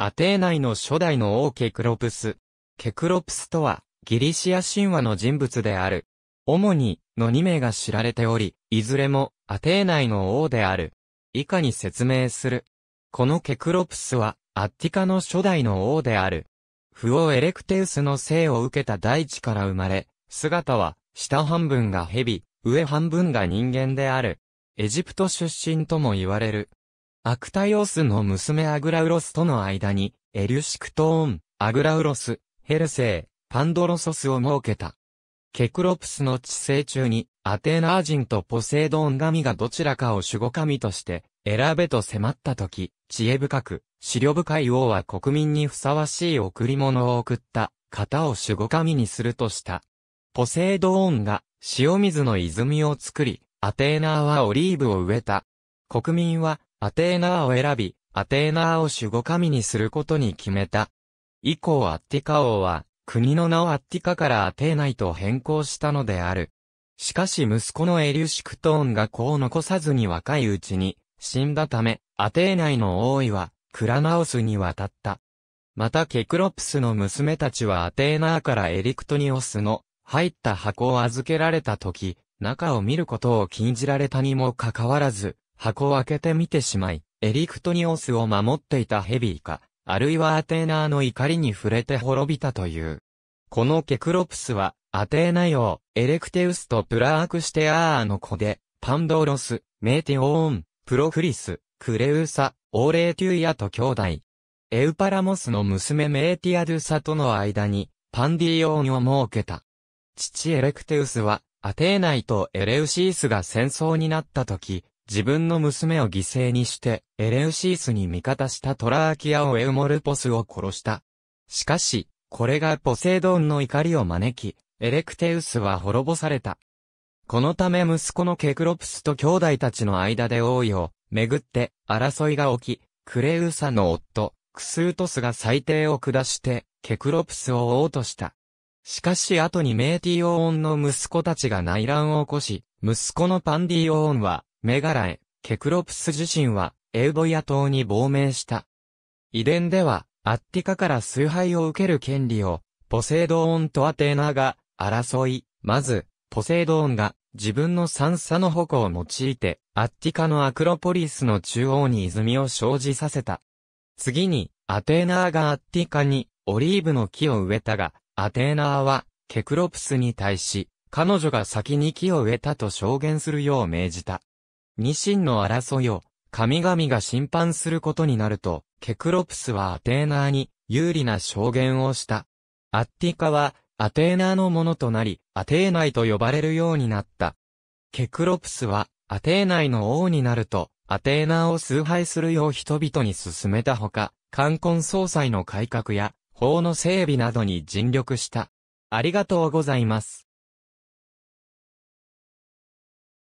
アテー内の初代の王ケクロプス。ケクロプスとは、ギリシア神話の人物である。主に、の2名が知られており、いずれも、アテー内の王である。以下に説明する。このケクロプスは、アッティカの初代の王である。フオエレクテウスの生を受けた大地から生まれ、姿は、下半分が蛇、上半分が人間である。エジプト出身とも言われる。アクタイオスの娘アグラウロスとの間に、エリュシクトーン、アグラウロス、ヘルセイ、パンドロソスを設けた。ケクロプスの治世中に、アテナー人とポセイドン神がどちらかを守護神として、選べと迫った時、知恵深く、資料深い王は国民にふさわしい贈り物を送った、型を守護神にするとした。ポセイドーンが、塩水の泉を作り、アテーナーはオリーブを植えた。国民は、アテーナーを選び、アテーナーを守護神にすることに決めた。以降アッティカ王は、国の名をアッティカからアテーナイと変更したのである。しかし息子のエリュシクトーンが子を残さずに若いうちに、死んだため、アテーナイの王位は、クラナオスに渡った。またケクロプスの娘たちはアテーナーからエリクトニオスの入った箱を預けられた時、中を見ることを禁じられたにもかかわらず、箱を開けてみてしまい、エリクトニオスを守っていたヘビーか、あるいはアテーナーの怒りに触れて滅びたという。このケクロプスは、アテーナ王、エレクテウスとプラークシテアーの子で、パンドロス、メーティオーン、プロフリス、クレウサ、オーレーテュイアと兄弟。エウパラモスの娘メーティアドゥサとの間に、パンディオーンを設けた。父エレクテウスは、アテーナイとエレウシースが戦争になった時、自分の娘を犠牲にして、エレウシースに味方したトラーキアをエウモルポスを殺した。しかし、これがポセイドンの怒りを招き、エレクテウスは滅ぼされた。このため息子のケクロプスと兄弟たちの間で王位を、めぐって、争いが起き、クレウサの夫、クスートスが裁定を下して、ケクロプスを王とした。しかし後にメーティオーンの息子たちが内乱を起こし、息子のパンディオーンは、メガラエ、ケクロプス自身は、エウボイア島に亡命した。遺伝では、アッティカから崇拝を受ける権利を、ポセイドーンとアテーナが、争い、まず、ポセイドーンが、自分の三差の矛を用いて、アッティカのアクロポリスの中央に泉を生じさせた。次に、アテーナーがアッティカに、オリーブの木を植えたが、アテーナーは、ケクロプスに対し、彼女が先に木を植えたと証言するよう命じた。ニシンの争いを、神々が審判することになると、ケクロプスはアテーナーに有利な証言をした。アッティカは、アテーナーのものとなり、アテーナイと呼ばれるようになった。ケクロプスは、アテーナイの王になると、アテーナーを崇拝するよう人々に進めたほか、冠婚葬祭の改革や、法の整備などに尽力した。ありがとうございます。